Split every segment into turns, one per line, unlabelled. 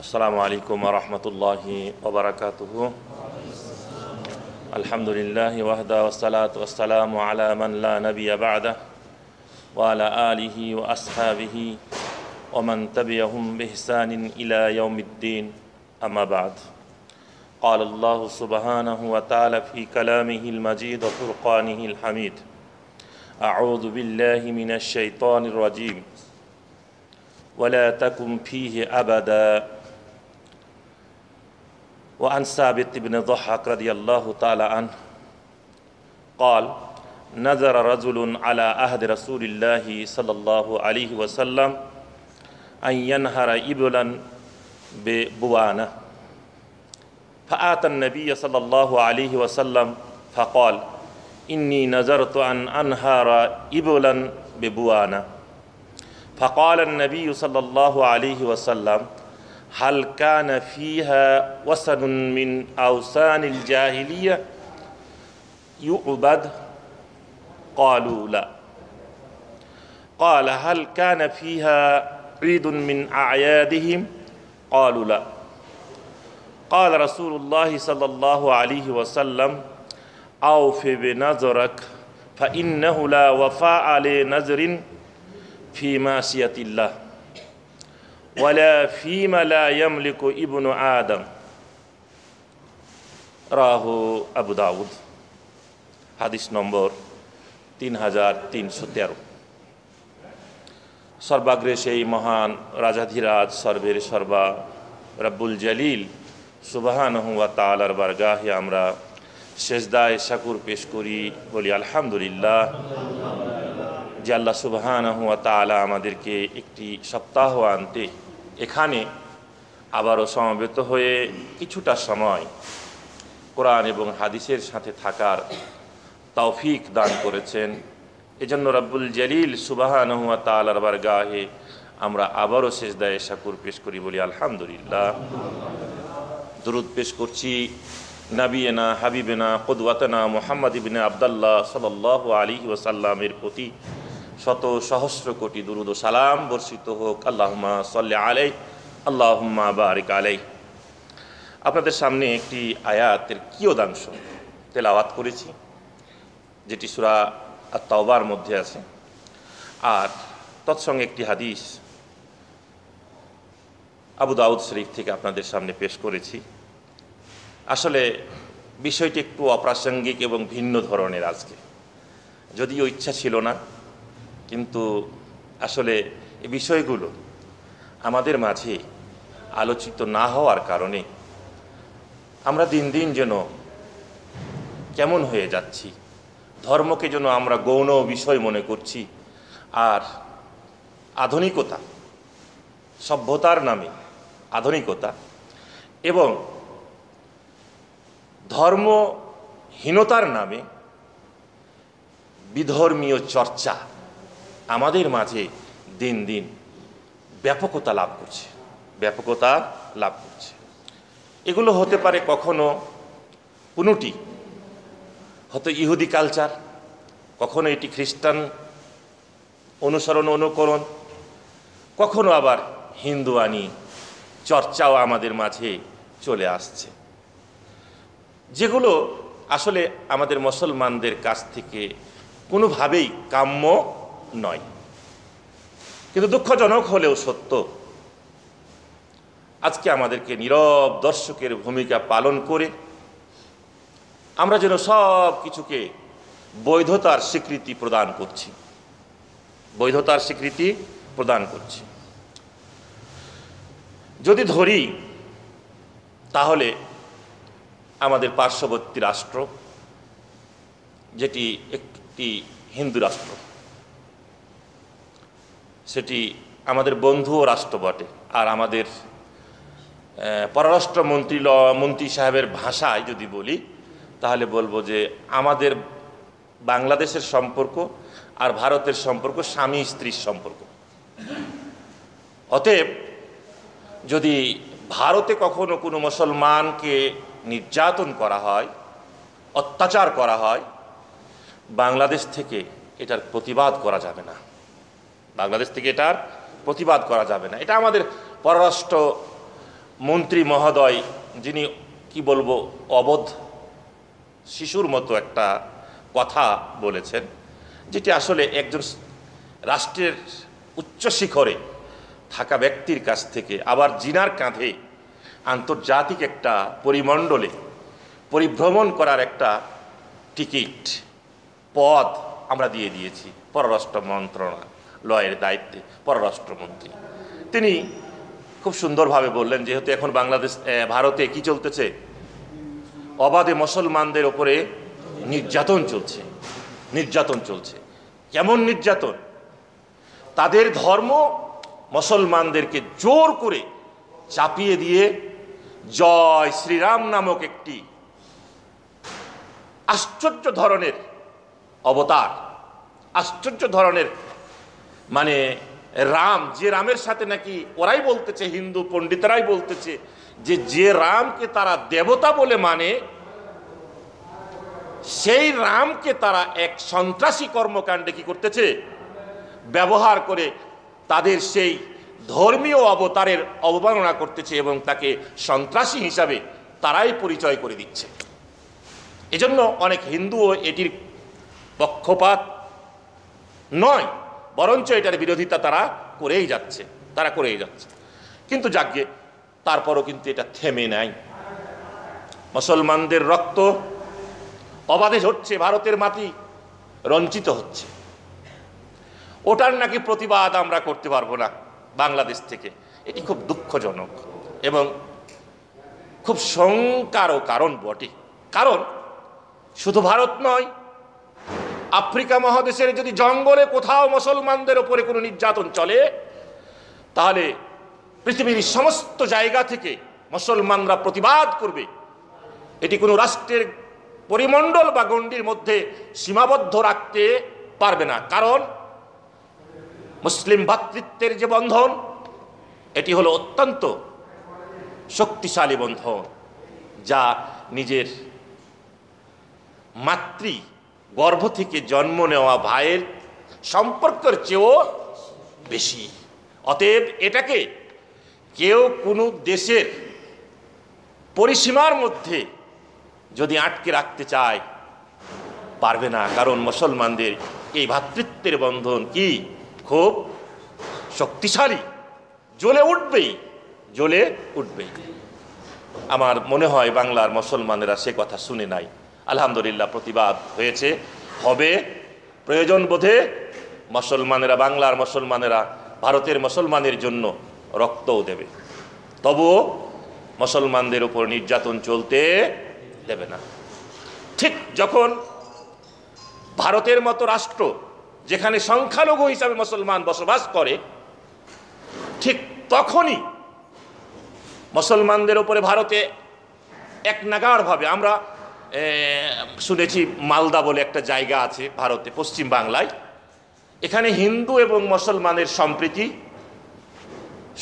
السلام عليكم ورحمة الله وبركاته الحمد لله وحده والصلاة والسلام على من لا نبي بعده وعلى آله وأصحابه ومن تبعهم بإحسان إلى يوم الدين أما بعد قال الله سبحانه وتعالى في كلامه المجيد وفرقانه الحميد أعوذ بالله من الشيطان الرجيم ولا تكن فيه أبدا وعن ثابت بن ضحك رضي الله تعالى عنه قال نظر رجل على عهد رسول الله صلى الله عليه وسلم أن ينهر إبلا ببوانه فأتى النبي صلى الله عليه وسلم فقال إني نذرت أن أنهار إبلا ببوانا فقال النبي صلى الله عليه وسلم هل كان فيها وسن من أوسان الجاهلية يعبد قالوا لا قال هل كان فيها عيد من أعيادهم قالوا لا قال رسول الله صلى الله عليه وسلم أوف بنظرك فإنه لا وفاء لنظر في معصية الله ولا فيما لا يملك ابن آدم রাহ আবু দাউদ হাদিস নম্বর তিন হাজার তিনশো তেরো সর্বাগ্রে সেই মহান রাজাধিরাজ সর্বের سربا رب জলিল সুবাহান হুয়া তালার বারগাহে আমরা সেজদায় শাকুর পেশ করি বলি আলহামদুলিল্লাহ যে আল্লাহ সুবাহান হুয়া তালা আমাদেরকে একটি সপ্তাহ আনতে এখানে আবারও সমবেত হয়ে কিছুটা সময় কোরআন এবং হাদিসের সাথে থাকার তৌফিক দান করেছেন এজন্য রব্বুল জলিল সুবাহান হুয়া তালার বারগাহে আমরা আবারও সেজদায় শাকুর পেশ করি বলি আলহামদুলিল্লাহ দুরুদ পেশ করছি নাবিয়েনা হাবিবেনা কদওয়াতেনা মোহাম্মদ ইবিনা আবদাল্লাহ সাল আলী ওয়াসাল্লামের প্রতি শত সহস্র কোটি দুরুদ সালাম বর্ষিত হোক আল্লাহমা সাল্লা আলাই আল্লাহম্মা বারিক আলাই আপনাদের সামনে একটি আয়াতের কিয়দাংশ তেলাওয়াত করেছি যেটি সুরা আত্মাওবার মধ্যে আছে আর তৎসঙ্গে একটি হাদিস আবু দাউদ শরীফ থেকে আপনাদের সামনে পেশ করেছি আসলে বিষয়টি একটু অপ্রাসঙ্গিক এবং ভিন্ন ধরনের আজকে যদিও ইচ্ছা ছিল না কিন্তু আসলে এই বিষয়গুলো আমাদের মাঝে আলোচিত না হওয়ার কারণে আমরা দিন দিন যেন কেমন হয়ে যাচ্ছি ধর্মকে যেন আমরা গৌণ বিষয় মনে করছি আর আধুনিকতা সভ্যতার নামে আধুনিকতা এবং ধর্মহীনতার নামে বিধর্মীয় চর্চা আমাদের মাঝে দিন দিন ব্যাপকতা লাভ করছে ব্যাপকতা লাভ করছে এগুলো হতে পারে কখনো কোনোটি হতো ইহুদি কালচার কখনো এটি খ্রিস্টান অনুসরণ অনুকরণ কখনো আবার হিন্দুয়ানি চর্চাও আমাদের মাঝে চলে আসছে যেগুলো আসলে আমাদের মুসলমানদের কাছ থেকে কোনোভাবেই কাম্য নয় কিন্তু দুঃখজনক হলেও সত্য আজকে আমাদেরকে নীরব দর্শকের ভূমিকা পালন করে আমরা যেন সব কিছুকে বৈধতার স্বীকৃতি প্রদান করছি বৈধতার স্বীকৃতি প্রদান করছি যদি ধরি তাহলে আমাদের পার্শ্ববর্তী রাষ্ট্র যেটি একটি হিন্দু রাষ্ট্র সেটি আমাদের বন্ধু ও রাষ্ট্র বটে আর আমাদের পররাষ্ট্র মন্ত্রী মন্ত্রী সাহেবের ভাষায় যদি বলি তাহলে বলবো যে আমাদের বাংলাদেশের সম্পর্ক আর ভারতের সম্পর্ক স্বামী স্ত্রীর সম্পর্ক অতএব যদি ভারতে কখনো কোনো মুসলমানকে নির্যাতন করা হয় অত্যাচার করা হয় বাংলাদেশ থেকে এটার প্রতিবাদ করা যাবে না বাংলাদেশ থেকে এটার প্রতিবাদ করা যাবে না এটা আমাদের পররাষ্ট্র মন্ত্রী মহোদয় যিনি কি বলবো অবধ শিশুর মতো একটা কথা বলেছেন যেটি আসলে একজন রাষ্ট্রের উচ্চ শিখরে থাকা ব্যক্তির কাছ থেকে আবার জিনার কাঁধে আন্তর্জাতিক একটা পরিমণ্ডলে পরিভ্রমণ করার একটা টিকিট পদ আমরা দিয়ে দিয়েছি পররাষ্ট্র মন্ত্রণালয়ের লয়ের দায়িত্বে পররাষ্ট্রমন্ত্রী তিনি খুব সুন্দরভাবে বললেন যেহেতু এখন বাংলাদেশ ভারতে কি চলতেছে অবাধে মুসলমানদের ওপরে নির্যাতন চলছে নির্যাতন চলছে কেমন নির্যাতন তাদের ধর্ম মুসলমানদেরকে জোর করে চাপিয়ে দিয়ে জয় শ্রীরাম নামক একটি আশ্চর্য ধরনের অবতার আশ্চর্য ধরনের মানে রাম যে রামের সাথে নাকি ওরাই বলতেছে হিন্দু পণ্ডিতরাই বলতেছে যে যে রামকে তারা দেবতা বলে মানে সেই রামকে তারা এক সন্ত্রাসী কর্মকাণ্ডে কি করতেছে ব্যবহার করে তাদের সেই ধর্মীয় অবতারের অবমাননা করতেছে এবং তাকে সন্ত্রাসী হিসাবে তারাই পরিচয় করে দিচ্ছে এজন্য অনেক হিন্দুও এটির পক্ষপাত নয় বরঞ্চ এটার বিরোধিতা তারা করেই যাচ্ছে তারা করেই যাচ্ছে কিন্তু যাকে তারপরও কিন্তু এটা থেমে নাই মুসলমানদের রক্ত অবাধে ঝরছে ভারতের মাটি রঞ্চিত হচ্ছে ওটার নাকি প্রতিবাদ আমরা করতে পারবো না বাংলাদেশ থেকে এটি খুব দুঃখজনক এবং খুব শঙ্কার কারণ বটে কারণ শুধু ভারত নয় আফ্রিকা মহাদেশের যদি জঙ্গলে কোথাও মুসলমানদের ওপরে কোনো নির্যাতন চলে তাহলে পৃথিবীর সমস্ত জায়গা থেকে মুসলমানরা প্রতিবাদ করবে এটি কোনো রাষ্ট্রের পরিমণ্ডল বা গণ্ডির মধ্যে সীমাবদ্ধ রাখতে পারবে না কারণ মুসলিম ভাতৃত্বের যে বন্ধন এটি হলো অত্যন্ত শক্তিশালী বন্ধন যা নিজের মাতৃ গর্ভ থেকে জন্ম নেওয়া ভাইয়ের সম্পর্কের চেয়েও বেশি অতএব এটাকে কেউ কোনো দেশের পরিসীমার মধ্যে যদি আটকে রাখতে চায় পারবে না কারণ মুসলমানদের এই ভাতৃত্বের বন্ধন কি খুব শক্তিশালী জ্বলে উঠবেই জ্বলে উঠবেই আমার মনে হয় বাংলার মুসলমানেরা সে কথা শুনে নাই আলহামদুলিল্লাহ প্রতিবাদ হয়েছে হবে প্রয়োজন বোধে মুসলমানেরা বাংলার মুসলমানেরা ভারতের মুসলমানের জন্য রক্তও দেবে তবুও মুসলমানদের উপর নির্যাতন চলতে দেবে না ঠিক যখন ভারতের মতো রাষ্ট্র যেখানে সংখ্যালঘু হিসাবে মুসলমান বসবাস করে ঠিক তখনই মুসলমানদের উপরে ভারতে এক নাগারভাবে আমরা শুনেছি মালদা বলে একটা জায়গা আছে ভারতে পশ্চিম বাংলায় এখানে হিন্দু এবং মুসলমানের সম্প্রীতি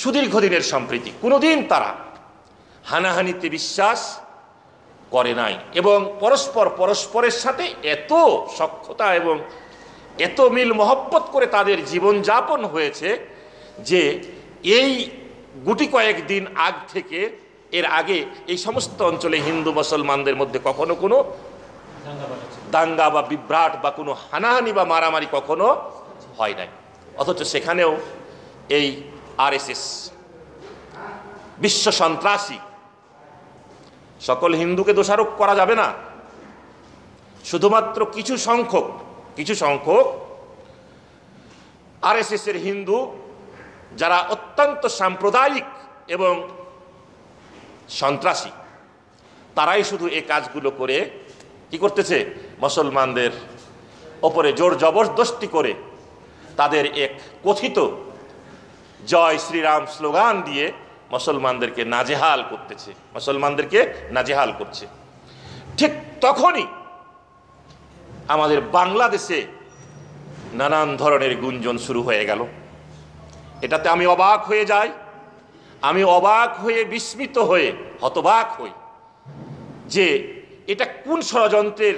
সুদীর্ঘদিনের সম্প্রীতি কোনোদিন তারা হানাহানিতে বিশ্বাস করে নাই এবং পরস্পর পরস্পরের সাথে এত সক্ষতা এবং এত মিল মহব্বত করে তাদের জীবনযাপন হয়েছে যে এই গুটি কয়েক দিন আগ থেকে এর আগে এই সমস্ত অঞ্চলে হিন্দু মুসলমানদের মধ্যে কখনো কোনো দাঙ্গা বা বিভ্রাট বা কোনো হানাহানি বা মারামারি কখনো হয় নাই অথচ সেখানেও এই আরএসএস বিশ্ব সন্ত্রাসী সকল হিন্দুকে দোষারোপ করা যাবে না শুধুমাত্র কিছু সংখ্যক কিছু সংখ্যক আরএসএসের হিন্দু যারা অত্যন্ত সাম্প্রদায়িক এবং সন্ত্রাসী তারাই শুধু এই কাজগুলো করে কি করতেছে মুসলমানদের ওপরে জোর জবরদস্তি করে তাদের এক কথিত জয় শ্রীরাম স্লোগান দিয়ে মুসলমানদেরকে নাজেহাল করতেছে মুসলমানদেরকে নাজেহাল করছে ঠিক তখনই আমাদের বাংলাদেশে নানান ধরনের গুঞ্জন শুরু হয়ে গেল এটাতে আমি অবাক হয়ে যাই আমি অবাক হয়ে বিস্মিত হয়ে হতবাক হই যে এটা কোন ষড়যন্ত্রের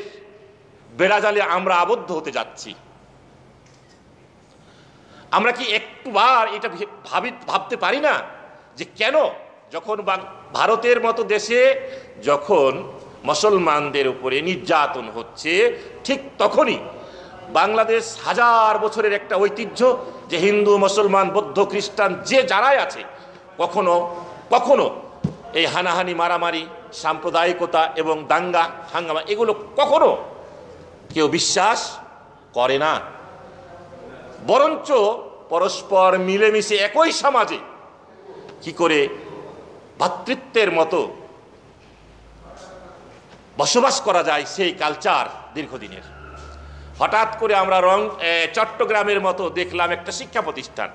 বেড়াজালে আমরা আবদ্ধ হতে যাচ্ছি আমরা কি একটুবার এটা ভাবি ভাবতে পারি না যে কেন যখন ভারতের মতো দেশে যখন মুসলমানদের উপরে নির্যাতন হচ্ছে ঠিক তখনই বাংলাদেশ হাজার বছরের একটা ঐতিহ্য যে হিন্দু মুসলমান বৌদ্ধ খ্রিস্টান যে যারাই আছে কখনো কখনো এই হানাহানি মারামারি সাম্প্রদায়িকতা এবং দাঙ্গা হাঙ্গামা এগুলো কখনো কেউ বিশ্বাস করে না বরঞ্চ পরস্পর মিলেমিশে একই সমাজে কি করে ভাতৃত্বের মতো বসবাস করা যায় সেই কালচার দীর্ঘদিনের হঠাৎ করে আমরা রং চট্টগ্রামের মতো দেখলাম একটা শিক্ষা প্রতিষ্ঠান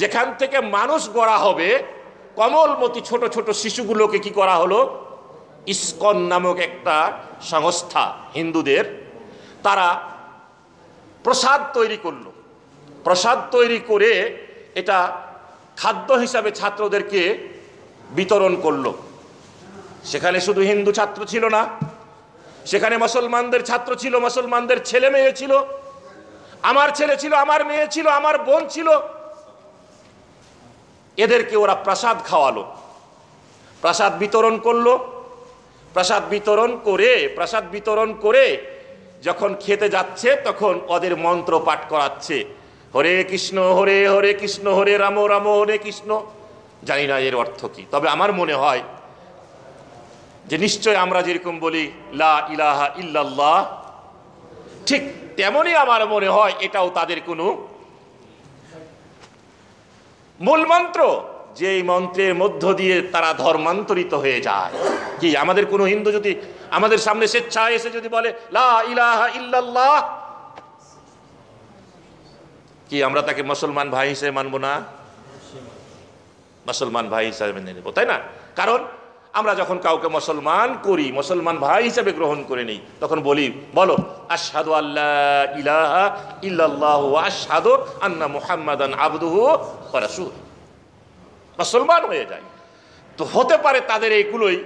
যেখান থেকে মানুষ গড়া হবে কমলমতি ছোট ছোট শিশুগুলোকে কি করা হলো ইস্কন নামক একটা সংস্থা হিন্দুদের তারা প্রসাদ তৈরি করলো প্রসাদ তৈরি করে এটা খাদ্য হিসাবে ছাত্রদেরকে বিতরণ করলো সেখানে শুধু হিন্দু ছাত্র ছিল না সেখানে মুসলমানদের ছাত্র ছিল মুসলমানদের ছেলে মেয়ে ছিল আমার ছেলে ছিল আমার মেয়ে ছিল আমার বোন ছিল এদেরকে ওরা প্রাসাদ খাওয়ালো প্রাসাদ বিতরণ করলো প্রাসাদ বিতরণ করে প্রাসাদ বিতরণ করে যখন খেতে যাচ্ছে তখন ওদের মন্ত্র পাঠ করাচ্ছে হরে কৃষ্ণ হরে হরে কৃষ্ণ হরে রাম রাম হরে কৃষ্ণ জানি না এর অর্থ কী তবে আমার মনে হয় যে নিশ্চয় আমরা যেরকম বলি লা ইলাহা ইল্লাল্লাহ ঠিক তেমনই আমার মনে হয় এটাও তাদের কোনো মূল মন্ত্র যে মন্ত্রের মধ্য দিয়ে তারা ধর্মান্তরিত হয়ে যায় কি আমাদের কোনো হিন্দু যদি আমাদের সামনে স্বেচ্ছায় এসে যদি বলে লা ইলাহা ইল্লাল্লাহ কি আমরা তাকে মুসলমান ভাই হিসেবে মানব না মুসলমান ভাই হিসাবে মেনে নেব তাই না কারণ আমরা যখন কাউকে মুসলমান করি মুসলমান ভাই হিসেবে গ্রহণ করে নিই তখন বলি বলো আসাদু আল্লাহ ইলাহা ইল্লাল্লাহ আশহাদু আন্না মুহাম্মাদান আবদুহু রাসূল মুসলমান হয়ে যায় তো হতে পারে তাদের এইগুলোই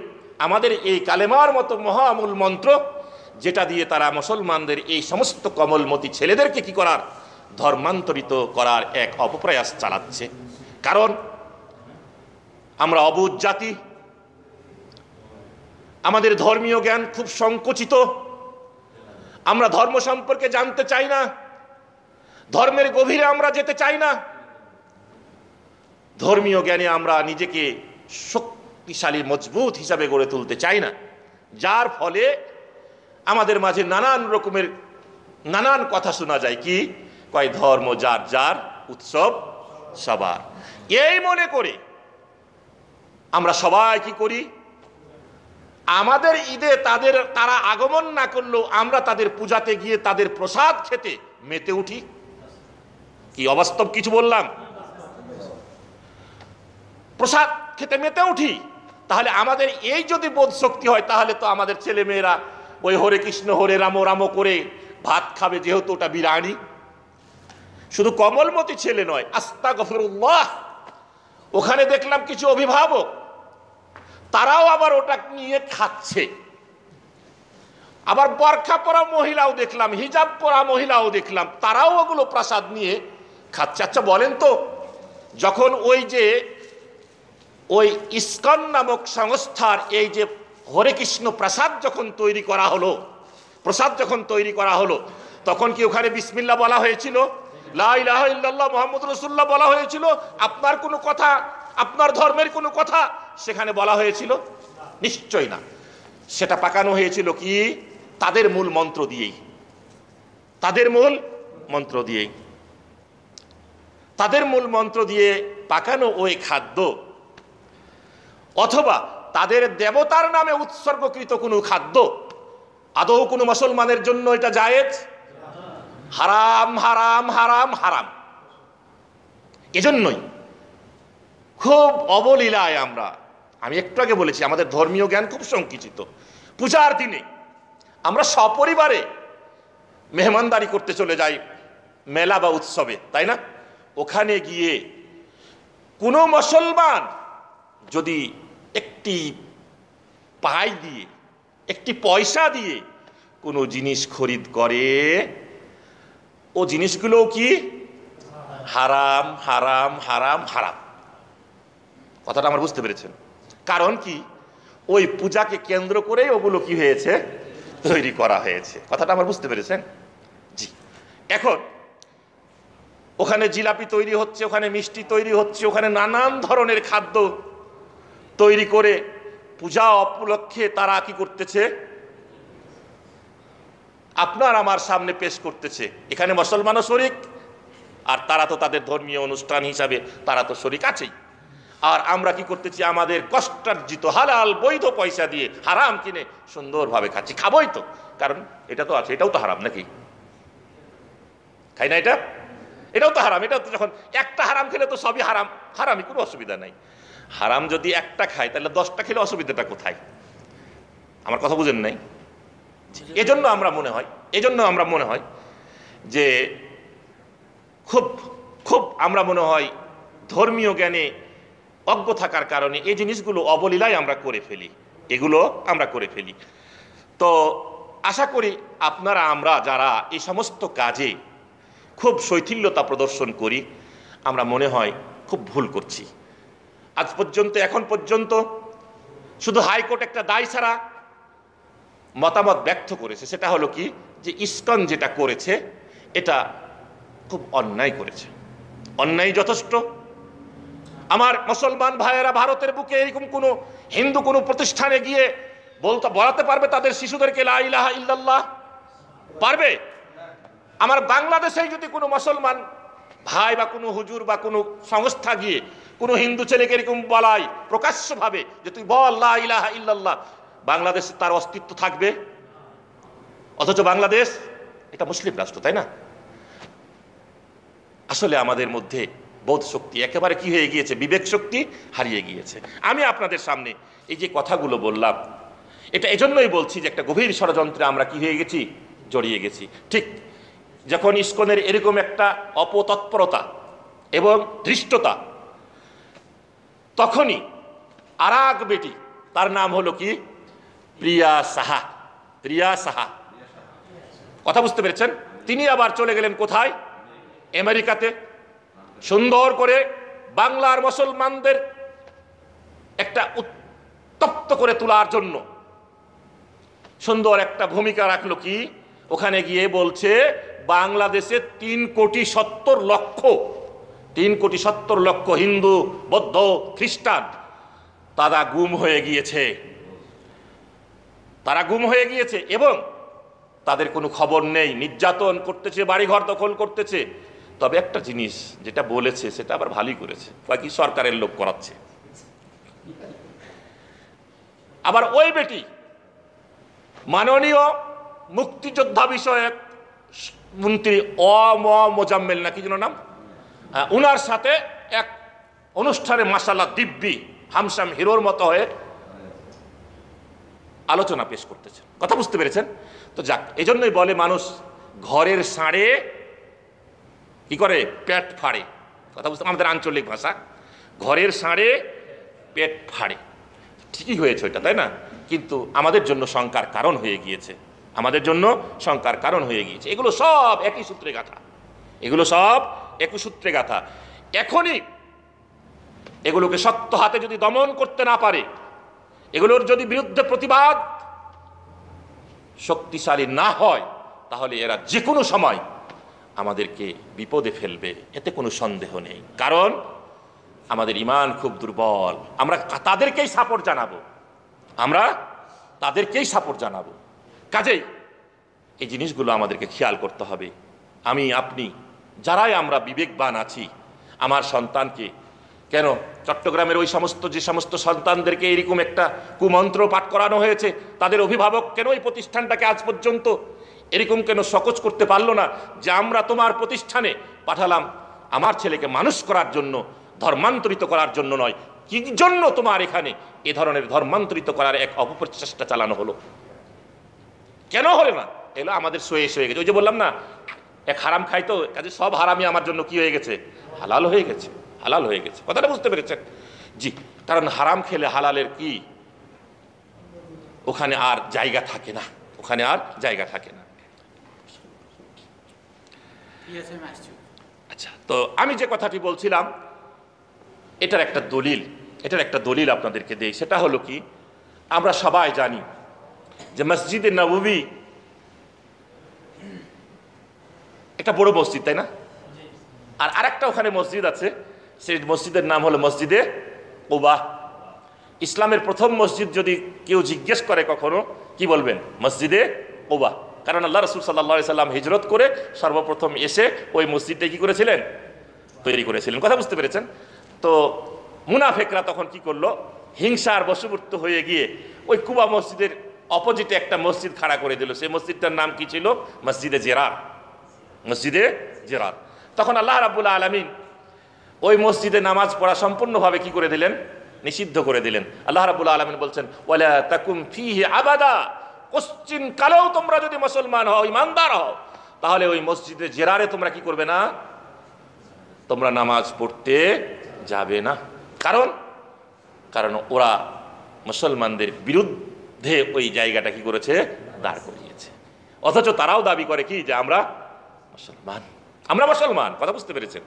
আমাদের এই কালেমার মতো মহামূল মন্ত্র যেটা দিয়ে তারা মুসলমানদের এই সমস্ত কমলমতি ছেলেদেরকে কি করার ধর্মান্তরিত করার এক অপপ্রয়াস চালাচ্ছে কারণ আমরা অবুজ জাতি আমাদের ধর্মীয় জ্ঞান খুব সংকুচিত আমরা ধর্ম সম্পর্কে জানতে চাই না ধর্মের গভীরে আমরা যেতে চাই না ধর্মীয় জ্ঞানে আমরা নিজেকে শক্তিশালী মজবুত হিসাবে গড়ে তুলতে চাই না যার ফলে আমাদের মাঝে নানান রকমের নানান কথা শোনা যায় কি কয় ধর্ম যার যার উৎসব সবার এই মনে করে আমরা সবাই কি করি আমাদের ঈদে তাদের তারা আগমন না করলেও আমরা তাদের পূজাতে গিয়ে তাদের প্রসাদ খেতে মেতে উঠি কি অবাস্তব কিছু বললাম প্রসাদ খেতে মেতে উঠি তাহলে আমাদের এই যদি বোধ শক্তি হয় তাহলে তো আমাদের ছেলে মেয়েরা ওই হরে কৃষ্ণ হরে রাম রাম করে ভাত খাবে যেহেতু ওটা বিরানি শুধু কমলমতি ছেলে নয় আস্তা গফরুল্লাহ ওখানে দেখলাম কিছু অভিভাবক তারাও আবার ওটা নিয়ে খাচ্ছে আবার বরখা পরা মহিলাও দেখলাম হিজাব পরা মহিলাও দেখলাম তারাও ওগুলো প্রাসাদ নিয়ে খাচ্ছে আচ্ছা বলেন তো যখন ওই যে ওই ইস্কন নামক সংস্থার এই যে হরে কৃষ্ণ প্রাসাদ যখন তৈরি করা হলো প্রসাদ যখন তৈরি করা হলো তখন কি ওখানে বিসমিল্লা বলা হয়েছিল লাহ মোহাম্মদ রসুল্লাহ বলা হয়েছিল আপনার কোনো কথা আপনার ধর্মের কোনো কথা সেখানে বলা হয়েছিল নিশ্চয় না সেটা পাকানো হয়েছিল কি তাদের মূল মন্ত্র দিয়েই তাদের মূল মন্ত্র দিয়েই তাদের মূল মন্ত্র দিয়ে পাকানো ওই খাদ্য অথবা তাদের দেবতার নামে উৎসর্গকৃত কোনো খাদ্য আদৌ কোনো মুসলমানের জন্য এটা জায়েজ হারাম হারাম হারাম হারাম এজন্যই খুব অবলীলায় আমরা আমি একটু আগে বলেছি আমাদের ধর্মীয় জ্ঞান খুব সংকুচিত পূজার দিনে আমরা সপরিবারে মেহমানদারি করতে চলে যাই মেলা বা উৎসবে তাই না ওখানে গিয়ে কোনো মুসলমান যদি একটি পাই দিয়ে একটি পয়সা দিয়ে কোনো জিনিস খরিদ করে ও জিনিসগুলো কি হারাম হারাম হারাম হারাম কথাটা আমার বুঝতে পেরেছেন কারণ কি ওই পূজাকে কেন্দ্র করেই ওগুলো কি হয়েছে তৈরি করা হয়েছে কথাটা আমার বুঝতে পেরেছেন জি এখন ওখানে জিলাপি তৈরি হচ্ছে ওখানে মিষ্টি তৈরি হচ্ছে ওখানে নানান ধরনের খাদ্য তৈরি করে পূজা উপলক্ষে তারা কি করতেছে আপনার আমার সামনে পেশ করতেছে এখানে মুসলমানও শরিক আর তারা তো তাদের ধর্মীয় অনুষ্ঠান হিসাবে তারা তো শরিক আছেই আর আমরা কি করতেছি আমাদের কষ্টার্জিত হালাল বৈধ পয়সা দিয়ে হারাম কিনে সুন্দরভাবে খাচ্ছি খাবোই তো কারণ এটা তো আছে এটাও তো হারাম নাকি খাই না এটা এটাও তো হারাম এটাও তো যখন একটা হারাম খেলে তো সবই হারাম হারামই কোনো অসুবিধা নাই হারাম যদি একটা খায় তাহলে দশটা খেলে অসুবিধাটা কোথায় আমার কথা বুঝেন নাই এজন্য আমরা মনে হয় এজন্য আমরা মনে হয় যে খুব খুব আমরা মনে হয় ধর্মীয় জ্ঞানে অজ্ঞ থাকার কারণে এই জিনিসগুলো অবলীলায় আমরা করে ফেলি এগুলো আমরা করে ফেলি তো আশা করি আপনারা আমরা যারা এই সমস্ত কাজে খুব শৈথিল্যতা প্রদর্শন করি আমরা মনে হয় খুব ভুল করছি আজ পর্যন্ত এখন পর্যন্ত শুধু হাইকোর্ট একটা দায় ছাড়া মতামত ব্যক্ত করেছে সেটা হলো কি যে ইস্কন যেটা করেছে এটা খুব অন্যায় করেছে অন্যায় যথেষ্ট আমার মুসলমান ভাইয়েরা ভারতের বুকে এরকম কোনো হিন্দু কোনো প্রতিষ্ঠানে গিয়ে বলতে বলাতে পারবে তাদের শিশুদেরকে লাহ ইল্লাল্লাহ পারবে আমার বাংলাদেশে যদি কোনো মুসলমান ভাই বা কোনো হুজুর বা কোনো সংস্থা গিয়ে কোনো হিন্দু ছেলেকে এরকম বলাই প্রকাশ্যভাবে যে তুই বল লা ইলাহা ইল্লাল্লাহ বাংলাদেশে তার অস্তিত্ব থাকবে অথচ বাংলাদেশ এটা মুসলিম রাষ্ট্র তাই না আসলে আমাদের মধ্যে বোধ শক্তি একেবারে কি হয়ে গিয়েছে বিবেক শক্তি হারিয়ে গিয়েছে আমি আপনাদের সামনে এই যে কথাগুলো বললাম এটা এজন্যই বলছি যে একটা গভীর ষড়যন্ত্রে আমরা কি হয়ে গেছি জড়িয়ে গেছি ঠিক যখন ইস্কনের এরকম একটা অপতৎপরতা এবং ধৃষ্টতা তখনই আর বেটি তার নাম হলো কি প্রিয়া সাহা প্রিয়া সাহা কথা বুঝতে পেরেছেন তিনি আবার চলে গেলেন কোথায় আমেরিকাতে সুন্দর করে বাংলার মুসলমানদের একটা উত্তপ্ত করে তোলার জন্য সুন্দর একটা ভূমিকা রাখলো কি ওখানে গিয়ে বলছে বাংলাদেশে তিন কোটি সত্তর লক্ষ তিন কোটি সত্তর লক্ষ হিন্দু বৌদ্ধ খ্রিস্টান তারা গুম হয়ে গিয়েছে তারা গুম হয়ে গিয়েছে এবং তাদের কোনো খবর নেই নির্যাতন করতেছে বাড়িঘর দখল করতেছে তবে একটা জিনিস যেটা বলেছে সেটা আবার ভালোই করেছে বাকি সরকারের লোক করাচ্ছে আবার ওই বেটি মাননীয় মুক্তিযোদ্ধা বিষয়ক মন্ত্রী অম মোজাম্মেল না যেন নাম হ্যাঁ, উনার সাথে এক অনুষ্ঠানে মাসাল্লাহ দিব্যি হামসাম হিরোর মতো হয়ে আলোচনা পেশ করতেছেন কথা বুঝতে পেরেছেন তো যাক এজন্যই বলে মানুষ ঘরের সাড়ে কি করে পেট ফাড়ে কথা বুঝতে আমাদের আঞ্চলিক ভাষা ঘরের সাঁড়ে পেট ফাড়ে ঠিকই হয়েছে ওইটা তাই না কিন্তু আমাদের জন্য শঙ্কার কারণ হয়ে গিয়েছে আমাদের জন্য শঙ্কার কারণ হয়ে গিয়েছে এগুলো সব একই সূত্রে গাথা এগুলো সব একই সূত্রে গাথা এখনই এগুলোকে শক্ত হাতে যদি দমন করতে না পারে এগুলোর যদি বিরুদ্ধে প্রতিবাদ শক্তিশালী না হয় তাহলে এরা যে কোনো সময় আমাদেরকে বিপদে ফেলবে এতে কোনো সন্দেহ নেই কারণ আমাদের ইমান খুব দুর্বল আমরা তাদেরকেই সাপোর্ট জানাবো আমরা তাদেরকেই সাপোর্ট জানাবো কাজেই এই জিনিসগুলো আমাদেরকে খেয়াল করতে হবে আমি আপনি যারাই আমরা বিবেকবান আছি আমার সন্তানকে কেন চট্টগ্রামের ওই সমস্ত যে সমস্ত সন্তানদেরকে এরকম একটা কুমন্ত্র পাঠ করানো হয়েছে তাদের অভিভাবক কেন এই প্রতিষ্ঠানটাকে আজ পর্যন্ত এরকম কেন সকোচ করতে পারলো না যে আমরা তোমার প্রতিষ্ঠানে পাঠালাম আমার ছেলেকে মানুষ করার জন্য ধর্মান্তরিত করার জন্য নয় কি জন্য তোমার এখানে এ ধরনের ধর্মান্তরিত করার এক অপপ্রচেষ্টা চালানো হলো কেন হলো না এগুলো আমাদের সয়ে হয়ে গেছে ওই যে বললাম না এক হারাম খাই তো কাজে সব হারামি আমার জন্য কি হয়ে গেছে হালাল হয়ে গেছে হালাল হয়ে গেছে কথাটা বুঝতে পেরেছেন জি কারণ হারাম খেলে হালালের কি ওখানে আর জায়গা থাকে না ওখানে আর জায়গা থাকে না আচ্ছা তো আমি যে কথাটি বলছিলাম এটার একটা দলিল এটার একটা দলিল আপনাদেরকে দেই সেটা হলো কি আমরা সবাই জানি যে মসজিদে নবী একটা বড় মসজিদ তাই না আর আরেকটা ওখানে মসজিদ আছে সেই মসজিদের নাম হলো মসজিদে ওবা ইসলামের প্রথম মসজিদ যদি কেউ জিজ্ঞেস করে কখনো কি বলবেন মসজিদে ওবা কারণ আল্লাহ রসুল সাল্লা সাল্লাম হিজরত করে সর্বপ্রথম এসে ওই মসজিদটা কী করেছিলেন তৈরি করেছিলেন কথা বুঝতে পেরেছেন তো মুনাফেকরা তখন কি করলো হিংসার বশবর্ত হয়ে গিয়ে ওই কুবা মসজিদের অপোজিটে একটা মসজিদ খাড়া করে দিল সেই মসজিদটার নাম কি ছিল মসজিদে জেরার মসজিদে জেরার তখন আল্লাহ রাবুল্লা আলমিন ওই মসজিদে নামাজ পড়া সম্পূর্ণভাবে কি করে দিলেন নিষিদ্ধ করে দিলেন আল্লাহ রাবুল্লা আলমিন বলছেন ওলা তাকুম ফিহে আবাদা কোশ্চিন কালেও তোমরা যদি মুসলমান হও ইমানদার হও তাহলে ওই মসজিদে জেরারে তোমরা কি করবে না তোমরা নামাজ পড়তে যাবে না কারণ কারণ ওরা মুসলমানদের বিরুদ্ধে ওই জায়গাটা কি করেছে দাঁড় করিয়েছে অথচ তারাও দাবি করে কি যে আমরা মুসলমান আমরা মুসলমান কথা বুঝতে পেরেছেন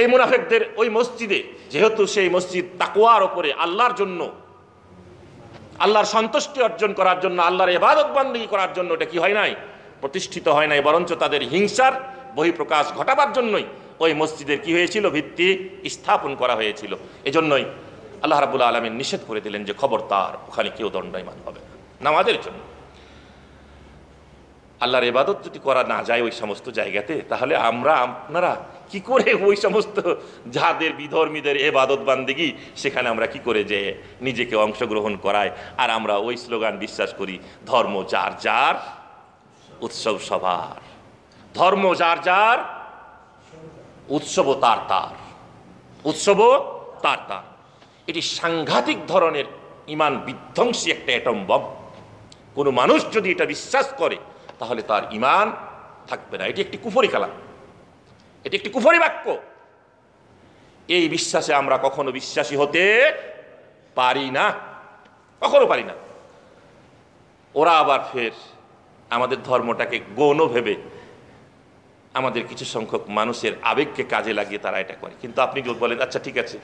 এই মুনাফেকদের ওই মসজিদে যেহেতু সেই মসজিদ তাকোয়ার ওপরে আল্লাহর জন্য আল্লাহর সন্তুষ্টি অর্জন করার জন্য আল্লাহর এবাদত বন্দী করার জন্য এটা কি হয় নাই প্রতিষ্ঠিত হয় নাই বরঞ্চ তাদের হিংসার বহিঃপ্রকাশ ঘটাবার জন্যই ওই মসজিদের কি হয়েছিল ভিত্তি স্থাপন করা হয়েছিল এজন্যই আল্লাহ রাবুল্লাহ আলমিন নিষেধ করে দিলেন যে খবর তার ওখানে কেউ দণ্ডায়মান হবে নামাজের জন্য আল্লাহর এবাদত যদি করা না যায় ওই সমস্ত জায়গাতে তাহলে আমরা আপনারা কি করে ওই সমস্ত যাদের বিধর্মীদের এবাদত বান্দিগি সেখানে আমরা কি করে যে নিজেকে অংশগ্রহণ করায় আর আমরা ওই স্লোগান বিশ্বাস করি ধর্ম যার যার উৎসব সবার ধর্ম যার যার উৎসব তার তার উৎসব তার তার এটি সাংঘাতিক ধরনের ইমান বিধ্বংসী একটা অ্যাটম বম কোনো মানুষ যদি এটা বিশ্বাস করে তাহলে তার ইমান থাকবে না এটি একটি কুফরি খেলা এটি একটি কুফরি বাক্য এই বিশ্বাসে আমরা কখনো বিশ্বাসী হতে পারি না কখনো পারি না ওরা আবার ফের আমাদের ধর্মটাকে গৌণ ভেবে আমাদের কিছু সংখ্যক মানুষের আবেগকে কাজে লাগিয়ে তারা এটা করে কিন্তু আপনি বলেন আচ্ছা ঠিক আছে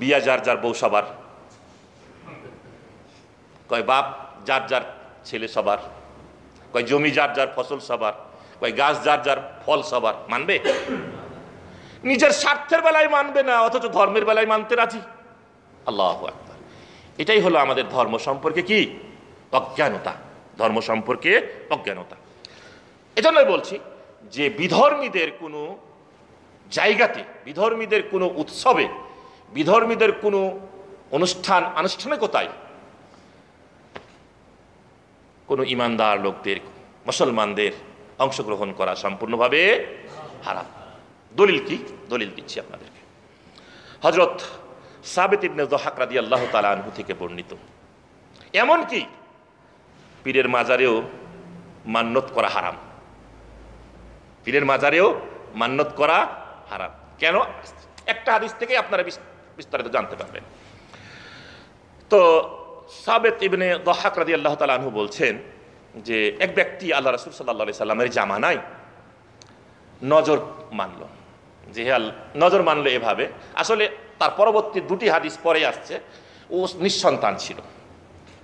বিয়া যার যার বউ সবার কয় বাপ যার যার ছেলে সবার কয় জমি যার যার ফসল সবার ওই গাছ যার যার ফল সবার মানবে নিজের স্বার্থের বেলায় মানবে না অথচ ধর্মের বেলায় মানতে রাজি আল্লাহ আকবর এটাই হলো আমাদের ধর্ম সম্পর্কে কি অজ্ঞানতা ধর্ম সম্পর্কে অজ্ঞানতা এজন্যই বলছি যে বিধর্মীদের কোনো জায়গাতে বিধর্মীদের কোনো উৎসবে বিধর্মীদের কোনো অনুষ্ঠান আনুষ্ঠানিকতায় কোনো ইমানদার লোকদের মুসলমানদের অংশগ্রহণ করা সম্পূর্ণভাবে হারাম দলিল কি দলিল দিচ্ছি আপনাদেরকে হজরত সাবেত ইবনে দহাক রাদি আল্লাহ তালাহু থেকে বর্ণিত এমনকি পীরের মাজারেও মান্যত করা হারাম পীরের মাজারেও মান্যত করা হারাম কেন একটা হাদিস থেকে আপনারা বিস্তারিত জানতে পারবেন তো সাবেত ইবনে দহাক রাদি আল্লাহ তালাহু বলছেন যে এক ব্যক্তি আল্লাহ রসুল সাল্লা সাল্লামের জামানায় নজর মানল যে নজর মানল এভাবে আসলে তার পরবর্তী দুটি হাদিস পরে আসছে ও নিঃসন্তান ছিল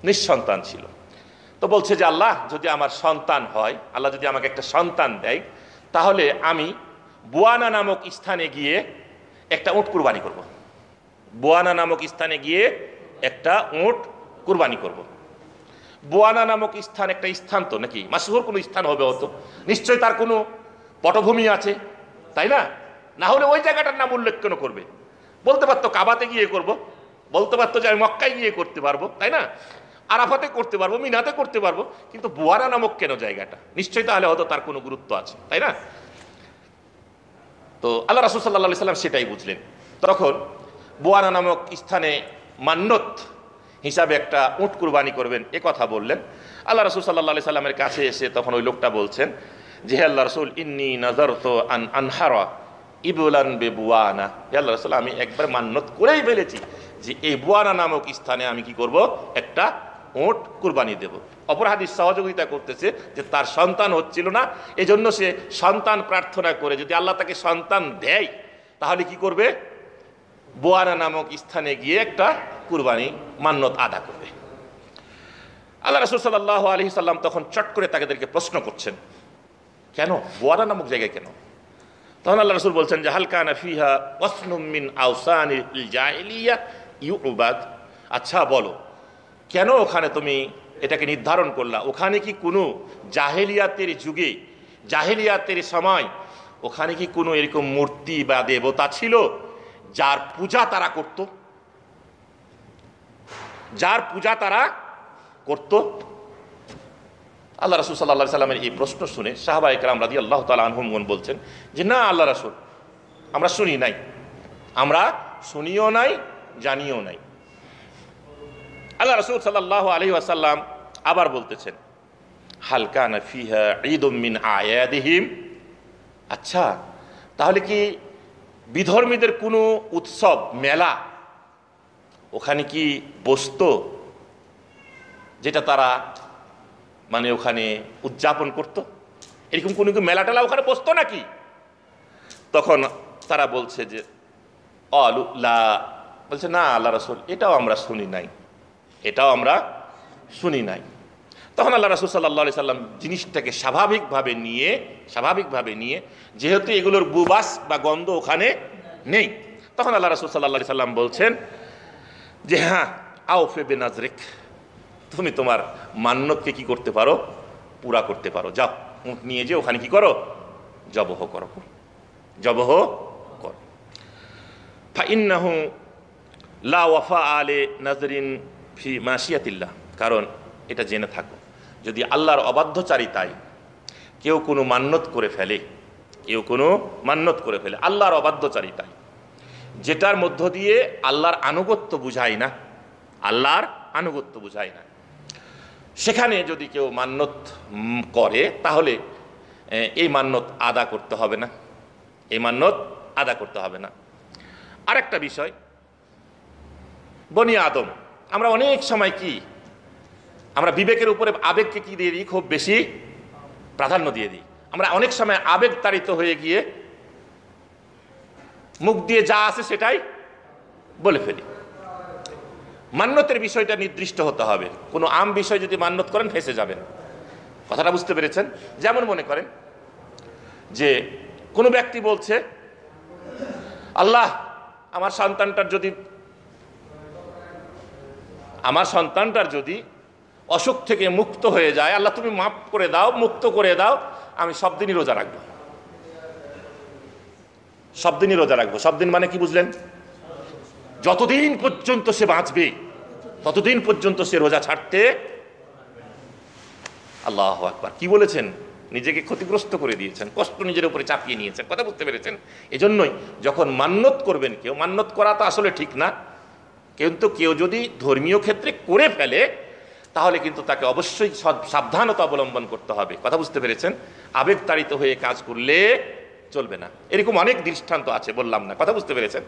নিঃসন্তান ছিল তো বলছে যে আল্লাহ যদি আমার সন্তান হয় আল্লাহ যদি আমাকে একটা সন্তান দেয় তাহলে আমি বুয়ানা নামক স্থানে গিয়ে একটা উঁট কুরবানি করব। বুয়ানা নামক স্থানে গিয়ে একটা উঁট কুরবানি করবো বোয়ানা নামক স্থান একটা স্থান তো নাকি মাসুহর কোনো স্থান হবে হতো নিশ্চয় তার কোনো পটভূমি আছে তাই না না হলে ওই জায়গাটার নাম উল্লেখ কেন করবে বলতে পারতো কাবাতে গিয়ে করব। বলতে পারতো যে আমি মক্কায় গিয়ে করতে পারবো তাই না আরাফাতে করতে পারবো মিনাতে করতে পারবো কিন্তু বোয়ারা নামক কেন জায়গাটা নিশ্চয়ই তাহলে হয়তো তার কোনো গুরুত্ব আছে তাই না তো আল্লাহ রাসুল সাল্লাহ সাল্লাম সেটাই বুঝলেন তখন বোয়ারা নামক স্থানে মান্যত হিসাবে একটা উঁট কুরবানি করবেন এ কথা বললেন আল্লাহ রসুল সাল্লা সাল্লামের কাছে এসে তখন ওই লোকটা বলছেন যে হে আল্লাহ রসুল ইন্নি নজর তো আন আনহারা ইবুলান বেবুয়ানা হে আল্লাহ রসুল আমি একবার মান্যত করেই ফেলেছি যে এই বুয়ানা নামক স্থানে আমি কি করব একটা ওট কুরবানি দেব অপরাধীর সহযোগিতা করতেছে যে তার সন্তান হচ্ছিল না এজন্য সে সন্তান প্রার্থনা করে যদি আল্লাহ তাকে সন্তান দেয় তাহলে কি করবে বোয়ানা নামক স্থানে গিয়ে একটা কুরবানি মান্যত আদা করবে আল্লাহ রসুল সাল্লাহ আলি সাল্লাম তখন চট করে তাদেরকে প্রশ্ন করছেন কেন বোয়ারা নামক জায়গায় কেন তখন আল্লাহ রসুল বলছেন যে হালকা নাফিহা ওসনুমিন আউসান আচ্ছা বলো কেন ওখানে তুমি এটাকে নির্ধারণ করলা ওখানে কি কোনো জাহেলিয়াতের যুগে জাহেলিয়াতের সময় ওখানে কি কোনো এরকম মূর্তি বা দেবতা ছিল যার পূজা তারা করতো যার পূজা তারা করত আল্লাহ রাসুল সাল্লা সাল্লামের এই প্রশ্ন শুনে সাহাবা একরাম রাজি আল্লাহ তালা আনহুমগন বলছেন যে না আল্লাহ রাসুল আমরা শুনি নাই আমরা শুনিও নাই জানিও নাই আল্লাহ রসুল সাল্লাহ আলহি আসাল্লাম আবার বলতেছেন হালকা নাফিহা ঈদ মিন আয়াদিহিম আচ্ছা তাহলে কি বিধর্মীদের কোনো উৎসব মেলা ওখানে কি বস্ত যেটা তারা মানে ওখানে উদযাপন করত এরকম কোনো কি মেলা টেলা ওখানে বসতো নাকি তখন তারা বলছে যে লা বলছে না আল্লাহ রসুল এটাও আমরা শুনি নাই এটাও আমরা শুনি নাই তখন আল্লাহ রাসুল সাল্লা সাল্লাম জিনিসটাকে স্বাভাবিকভাবে নিয়ে স্বাভাবিকভাবে নিয়ে যেহেতু এগুলোর বুবাস বা গন্ধ ওখানে নেই তখন আল্লাহ রাসুল সাল্লাহ সাল্লাম বলছেন যে হ্যাঁ আও ফেবে নাজরেক তুমি তোমার মান্যতকে কি করতে পারো পুরা করতে পারো যাও উঁট নিয়ে যে ওখানে কি করো জবহ করো জবহ করো ফাইন্নাহু লা ওয়াফা আলে নাজরিন ফি মাসিয়াতিল্লাহ কারণ এটা জেনে থাকো যদি আল্লাহর অবাধ্যচারিতায় কেউ কোনো মান্যত করে ফেলে কেউ কোনো মান্যত করে ফেলে আল্লাহর অবাধ্যচারিতায় যেটার মধ্য দিয়ে আল্লাহর আনুগত্য বুঝাই না আল্লাহর আনুগত্য বুঝাই না সেখানে যদি কেউ মান্যত করে তাহলে এই মান্যত আদা করতে হবে না এই মান্যত আদা করতে হবে না আর একটা বিষয় বনি আদম আমরা অনেক সময় কি আমরা বিবেকের উপরে আবেগকে কি দিয়ে দিই খুব বেশি প্রাধান্য দিয়ে দিই আমরা অনেক সময় আবেগ তাড়িত হয়ে গিয়ে মুখ দিয়ে যা আছে সেটাই বলে ফেলি মান্যতের বিষয়টা নির্দিষ্ট হতে হবে কোনো আম বিষয় যদি মান্যত করেন ফেসে যাবেন কথাটা বুঝতে পেরেছেন যেমন মনে করেন যে কোনো ব্যক্তি বলছে আল্লাহ আমার সন্তানটার যদি আমার সন্তানটার যদি অসুখ থেকে মুক্ত হয়ে যায় আল্লাহ তুমি মাফ করে দাও মুক্ত করে দাও আমি সব দিনই রোজা রাখবো সব দিনই রোজা রাখবো সব দিন মানে কি বুঝলেন যতদিন পর্যন্ত সে বাঁচবে ততদিন পর্যন্ত সে রোজা ছাড়তে আল্লাহ আকবার কি বলেছেন নিজেকে ক্ষতিগ্রস্ত করে দিয়েছেন কষ্ট নিজের উপরে চাপিয়ে নিয়েছেন কথা বুঝতে পেরেছেন এজন্যই যখন মান্যত করবেন কেউ মান্যত করা তো আসলে ঠিক না কিন্তু কেউ যদি ধর্মীয় ক্ষেত্রে করে ফেলে তাহলে কিন্তু তাকে অবশ্যই সাবধানতা অবলম্বন করতে হবে কথা বুঝতে পেরেছেন আবেগ তাড়িত হয়ে কাজ করলে চলবে না এরকম অনেক দৃষ্টান্ত আছে বললাম না কথা বুঝতে পেরেছেন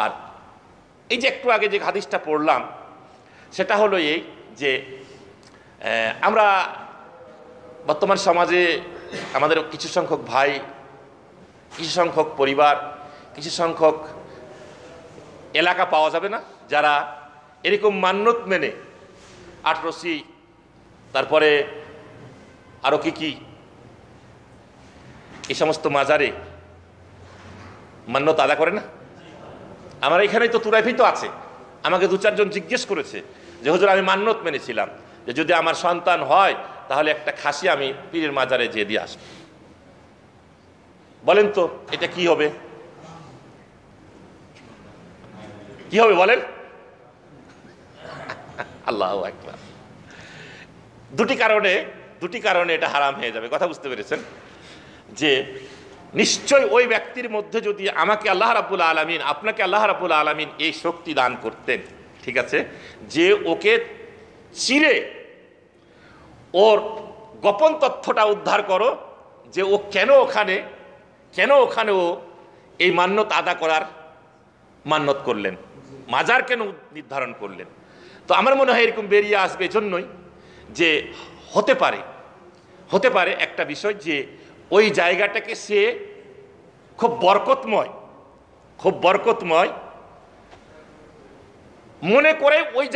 আর এই যে একটু আগে যে হাদিসটা পড়লাম সেটা হলো এই যে আমরা বর্তমান সমাজে আমাদের কিছু সংখ্যক ভাই কিছু সংখ্যক পরিবার কিছু সংখ্যক এলাকা পাওয়া যাবে না যারা এরকম মান্যত মেনে আটরসি তারপরে আরও কী কী এই সমস্ত মাজারে মান্যত আদা করে না আমার এখানেই তো তুরাইফি তো আছে আমাকে দু চারজন জিজ্ঞেস করেছে যে হজুর আমি মান্যত মেনেছিলাম যে যদি আমার সন্তান হয় তাহলে একটা খাসি আমি পীরের মাজারে যেয়ে দিয়ে আসবো বলেন তো এটা কি হবে কি হবে বলেন আল্লাহ দুটি কারণে দুটি কারণে এটা হারাম হয়ে যাবে কথা বুঝতে পেরেছেন যে নিশ্চয় ওই ব্যক্তির মধ্যে যদি আমাকে আল্লাহ রাবুল আলমিন আপনাকে আল্লাহ রাবুল আলমিন এই শক্তি দান করতেন ঠিক আছে যে ওকে চিরে ওর গোপন তথ্যটা উদ্ধার করো যে ও কেন ওখানে কেন ওখানে ও এই মান্যত আদা করার মান্যত করলেন মাজার কেন নির্ধারণ করলেন তো আমার মনে হয় এরকম বেরিয়ে আসবে এজন্যই যে হতে পারে হতে পারে একটা বিষয় যে ওই জায়গাটাকে সে খুব বরকতময় খুব বরকতময় মনে করে ওই